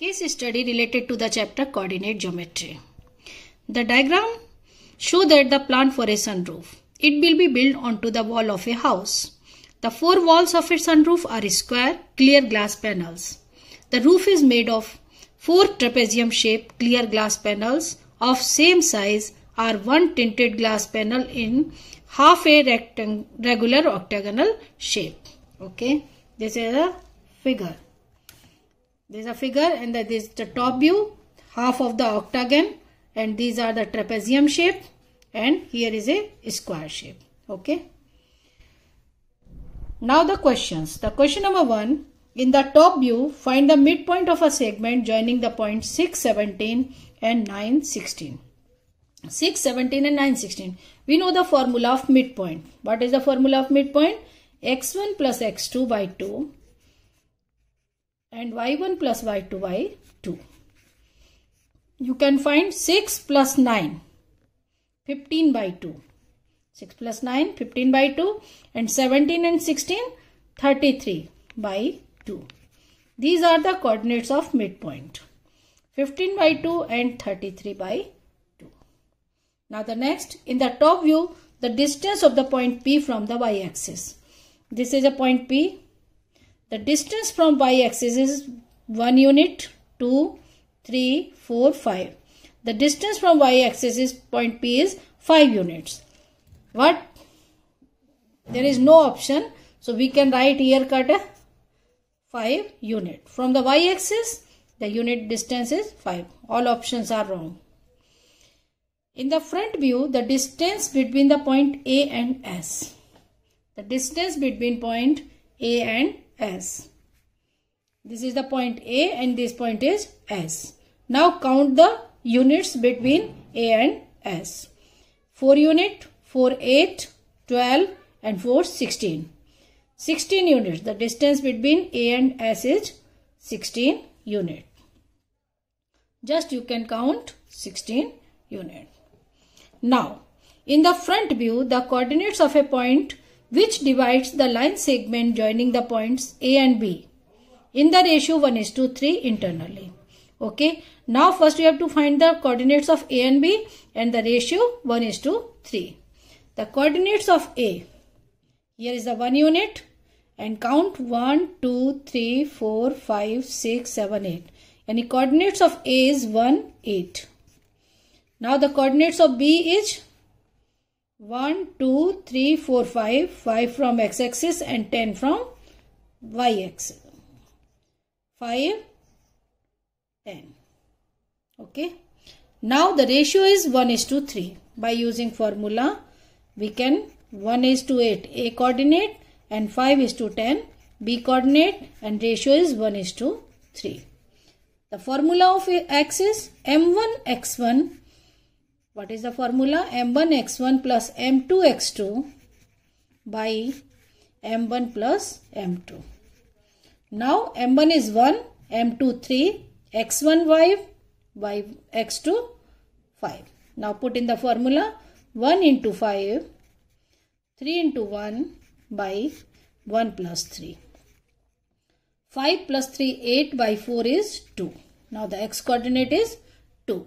Case study related to the chapter coordinate geometry. The diagram show that the plan for a sunroof. It will be built onto the wall of a house. The four walls of a sunroof are square clear glass panels. The roof is made of four trapezium shaped clear glass panels of same size or one tinted glass panel in half a rectangular octagonal shape. Okay, this is a figure. There's a figure and that is the top view, half of the octagon and these are the trapezium shape and here is a square shape. Okay. Now the questions. The question number 1. In the top view, find the midpoint of a segment joining the point 6, 17 and 9, 16. 6, 17 and 9, 16. We know the formula of midpoint. What is the formula of midpoint? x1 plus x2 by 2 and y1 plus y2 y2. You can find 6 plus 9, 15 by 2. 6 plus 9, 15 by 2 and 17 and 16, 33 by 2. These are the coordinates of midpoint. 15 by 2 and 33 by 2. Now the next, in the top view, the distance of the point P from the y-axis. This is a point P the distance from y-axis is 1 unit, 2, 3, 4, 5. The distance from y-axis is point P is 5 units. What? There is no option. So we can write here cut 5 unit. From the y-axis, the unit distance is 5. All options are wrong. In the front view, the distance between the point A and S. The distance between point A and S. This is the point A and this point is S. Now count the units between A and S. 4 unit, 4 8, 12 and 4 16. 16 units. The distance between A and S is 16 unit. Just you can count 16 unit. Now, in the front view, the coordinates of a point which divides the line segment joining the points A and B in the ratio 1 is to 3 internally. Okay. Now first we have to find the coordinates of A and B and the ratio 1 is to 3. The coordinates of A. Here is the 1 unit and count 1, 2, 3, 4, 5, 6, 7, 8. And the coordinates of A is 1, 8. Now the coordinates of B is 1, 2, 3, 4, 5, 5 from x-axis and 10 from y-axis. 5, 10. Okay. Now the ratio is 1 is to 3. By using formula, we can 1 is to 8 A coordinate and 5 is to 10 B coordinate and ratio is 1 is to 3. The formula of x is m1 x1 what is the formula? m1x1 plus m2x2 by m1 plus m2. Now m1 is 1, m2 3, x1 5 by x2 5. Now put in the formula 1 into 5, 3 into 1 by 1 plus 3. 5 plus 3, 8 by 4 is 2. Now the x coordinate is 2.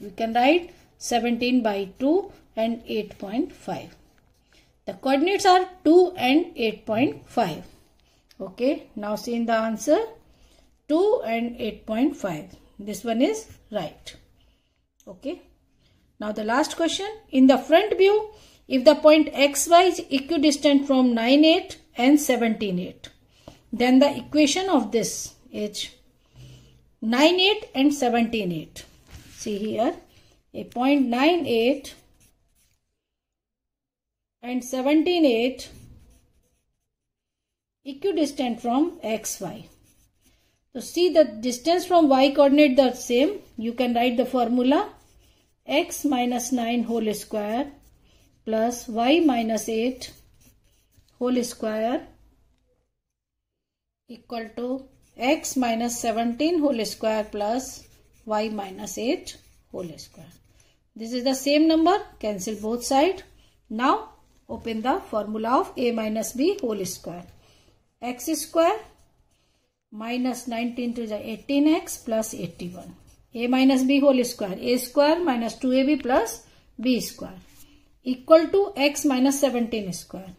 We can write 17 by 2 and 8.5. The coordinates are 2 and 8.5. Okay, now see the answer 2 and 8.5. This one is right. Okay. Now the last question. In the front view, if the point xy is equidistant from 9, 8 and 17, 8, then the equation of this is 9, 8 and 17, 8. See here a 0.98 and 17.8 equidistant from xy. So see the distance from y coordinate the same. You can write the formula x minus 9 whole square plus y minus 8 whole square equal to x minus 17 whole square plus y minus 8 whole square. This is the same number. Cancel both side. Now open the formula of a minus b whole square. x square minus 19 to the 18x plus 81. a minus b whole square. a square minus 2ab plus b square. Equal to x minus 17 square.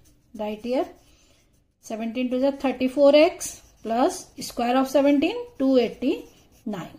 Right here. 17 to the 34x plus square of 17 289.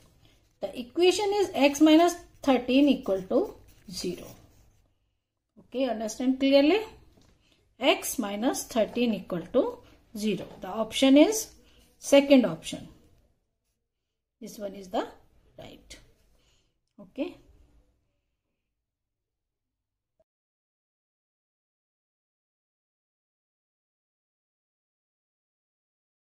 The equation is x minus 13 equal to 0. Okay, understand clearly? x minus 13 equal to 0. The option is second option. This one is the right. Okay.